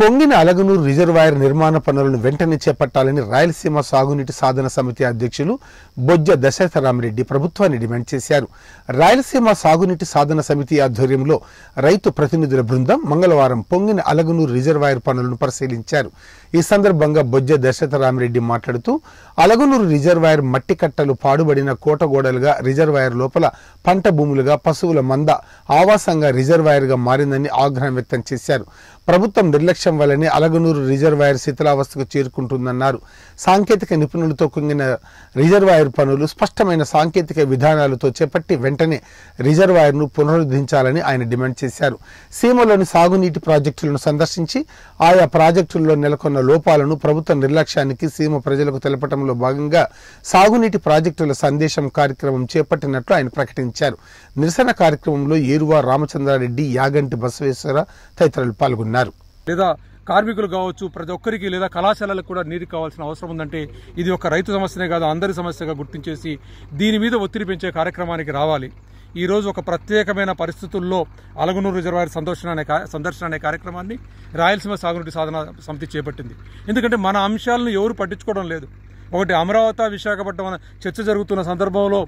పొంగిన అలగనూరు రిజర్వాయర్ నిర్మాణ పనులను వెంటనే చేపట్టాలని రాయలసీమ సాగునీటి సాధన సమితి అధ్యక్షులు బొజ్జ దశరథరామిరెడ్డి ప్రభుత్వాన్ని డిమాండ్ చేశారు రాయలసీమ సాగునీటి సాధన సమితి ఆధ్వర్యంలో రైతు ప్రతినిధుల బృందం మంగళవారం పొంగిన అలగనూరు రిజర్వాయర్ పనులను పరిశీలించారు ఈ సందర్భంగా బొజ్జ దశరథరామిరెడ్డి మాట్లాడుతూ అలగనూరు రిజర్వాయర్ మట్టి కట్టలు పాడుబడిన కోటగోడలుగా రిజర్వాయర్ లోపల పంట భూములుగా పశువుల మంద ఆవాసంగా రిజర్వాయర్గా మారిందని ఆగ్రహం వ్యక్తం చేశారు ప్రభుత్వం నిర్లక్ష్యం వర్షం వల్లనే అలగనూరు రిజర్వాయర్ శిథిలావస్థకు చేరుకుంటుందన్నారు సాంకేతిక నిపుణులతో కుంగిన రిజర్వాయర్ పనులు స్పష్టమైన సాంకేతిక విధానాలతో చేపట్టి వెంటనే రిజర్వాయర్ను పునరుద్ధరించాలని ఆయన డిమాండ్ చేశారు సీమలోని సాగునీటి ప్రాజెక్టులను సందర్శించి ఆయా ప్రాజెక్టుల్లో నెలకొన్న లోపాలను ప్రభుత్వ నిర్లక్ష్యానికి సీమ ప్రజలకు తెలపడంలో భాగంగా సాగునీటి ప్రాజెక్టుల సందేశం కార్యక్రమం చేపట్టినట్లు ఆయన ప్రకటించారు నిరసన కార్యక్రమంలో ఏరువా రామచంద్రారెడ్డి యాగంటి బసవేశ్వర తదితరులు పాల్గొన్నారు లేదా కార్మికులు కావచ్చు ప్రతి ఒక్కరికి లేదా కళాశాలలకు కూడా నీరు కావాల్సిన అవసరం ఉందంటే ఇది ఒక రైతు సమస్యనే కాదు అందరి సమస్యగా గుర్తించేసి దీని మీద ఒత్తిడి పెంచే కార్యక్రమానికి రావాలి ఈరోజు ఒక ప్రత్యేకమైన పరిస్థితుల్లో అలగనూరు రిజర్వాయర్ సందర్శన అనే సందర్శన అనే కార్యక్రమాన్ని రాయలసీమ సాగునీటి సాధన సమితి చేపట్టింది ఎందుకంటే మన అంశాలను ఎవరు పట్టించుకోవడం లేదు ఒకటి అమరావతి విశాఖపట్నం చర్చ జరుగుతున్న సందర్భంలో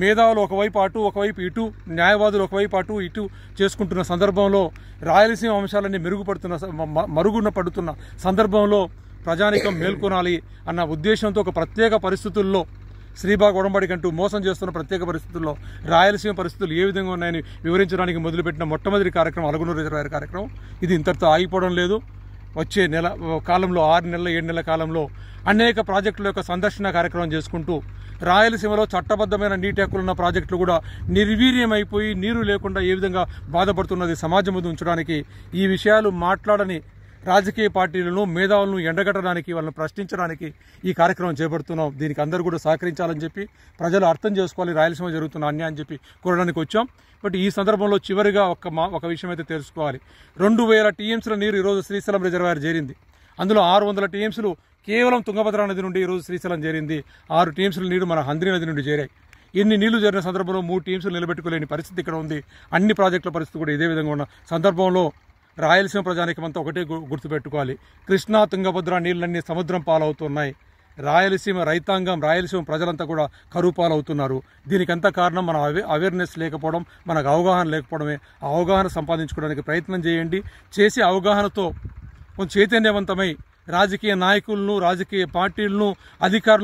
మేధావులు ఒకవైపు అటు ఒకవైపు ఇటు న్యాయవాదులు ఒకవైపు అటు ఇటు చేసుకుంటున్న సందర్భంలో రాయలసీమ అంశాలన్నీ మెరుగుపడుతున్న మరుగున పడుతున్న సందర్భంలో ప్రజానికం మేల్కొనాలి అన్న ఉద్దేశంతో ఒక ప్రత్యేక పరిస్థితుల్లో శ్రీబాగ్ ఉడంబడికి అంటూ మోసం చేస్తున్న ప్రత్యేక పరిస్థితుల్లో రాయలసీమ పరిస్థితులు ఏ విధంగా ఉన్నాయని వివరించడానికి మొదలుపెట్టిన మొట్టమొదటి కార్యక్రమం అలగునూరు రిజర్వాయర్ కార్యక్రమం ఇది ఇంతటితో ఆగిపోవడం లేదు వచ్చే నెల కాలంలో ఆరు నెలల ఏడు నెలల కాలంలో అనేక ప్రాజెక్టుల యొక్క సందర్శన కార్యక్రమం చేసుకుంటూ రాయలసీమలో చట్టబద్ధమైన నీటి హక్కులున్న ప్రాజెక్టులు కూడా నిర్వీర్యమైపోయి నీరు లేకుండా ఏ విధంగా బాధపడుతున్నది సమాజం ముందు ఉంచడానికి ఈ విషయాలు మాట్లాడని రాజకీయ పార్టీలను మేధావులను ఎండగట్టడానికి వాళ్ళని ప్రశ్నించడానికి ఈ కార్యక్రమం చేపడుతున్నాం దీనికి అందరూ కూడా సహకరించాలని చెప్పి ప్రజలు అర్థం చేసుకోవాలి రాయలసీమ జరుగుతున్న అన్యాయం చెప్పి కోరడానికి వచ్చాం బట్ ఈ సందర్భంలో చివరిగా ఒక మా ఒక విషయం అయితే తెలుసుకోవాలి రెండు వేల టీఎంసీల నీరు ఈరోజు శ్రీశైలం రిజర్వాయర్ చేరింది అందులో ఆరు వందల టీఎంసీలు కేవలం తుంగభద్ర నది నుండి ఈరోజు శ్రీశైలం చేరింది ఆరు టీమ్స్ల నీరు మన హంద్రి నది నుండి చేరాయి ఎన్ని నీళ్లు జరిగిన సందర్భంలో మూడు టీమ్స్ నిలబెట్టుకోలేని పరిస్థితి ఇక్కడ ఉంది అన్ని ప్రాజెక్టుల పరిస్థితి కూడా ఇదే విధంగా ఉన్న సందర్భంలో రాయలసీమ ప్రజానికమంతా ఒకటే గుర్తుపెట్టుకోవాలి కృష్ణా తుంగభద్ర నీళ్ళన్నీ సముద్రం పాలవుతున్నాయి రాయలసీమ రైతాంగం రాయలసీమ ప్రజలంతా కూడా కరువు పాలవుతున్నారు ఎంత కారణం మన అవేర్నెస్ లేకపోవడం మనకు అవగాహన లేకపోవడమే అవగాహన సంపాదించుకోవడానికి ప్రయత్నం చేయండి చేసే అవగాహనతో కొంచెం చైతన్యవంతమై రాజకీయ నాయకులను రాజకీయ పార్టీలను అధికారులు